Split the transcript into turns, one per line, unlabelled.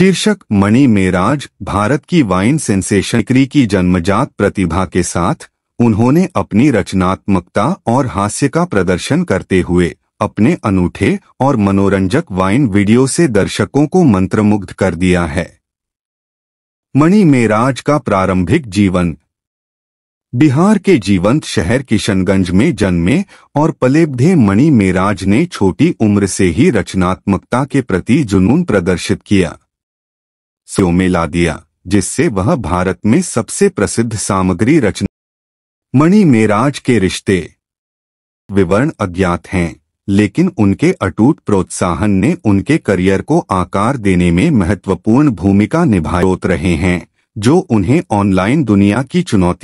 शीर्षक मणि मेराज भारत की wine sensation की जन्मजात प्रतिभा के साथ उन्होंने अपनी रचनात्मकता और हास्य का प्रदर्शन करते हुए अपने अनूठे और मनोरंजक वाइन वीडियो से दर्शकों को मंत्रमुग्ध कर दिया है मणि मेराज का प्रारंभिक जीवन बिहार के जीवंत शहर किशनगंज में जन्मे और पलेबधे मणि मेराज ने छोटी उम्र से ही रचनात्मकता के प्रति जुनून प्रदर्शित किया से मिला दिया जिससे वह भारत में सबसे प्रसिद्ध सामग्री रचना मणि मेराज के रिश्ते विवरण अज्ञात हैं लेकिन उनके अटूट प्रोत्साहन ने उनके करियर को आकार देने में महत्वपूर्ण भूमिका निभाए रहे हैं जो उन्हें ऑनलाइन दुनिया की चुनौती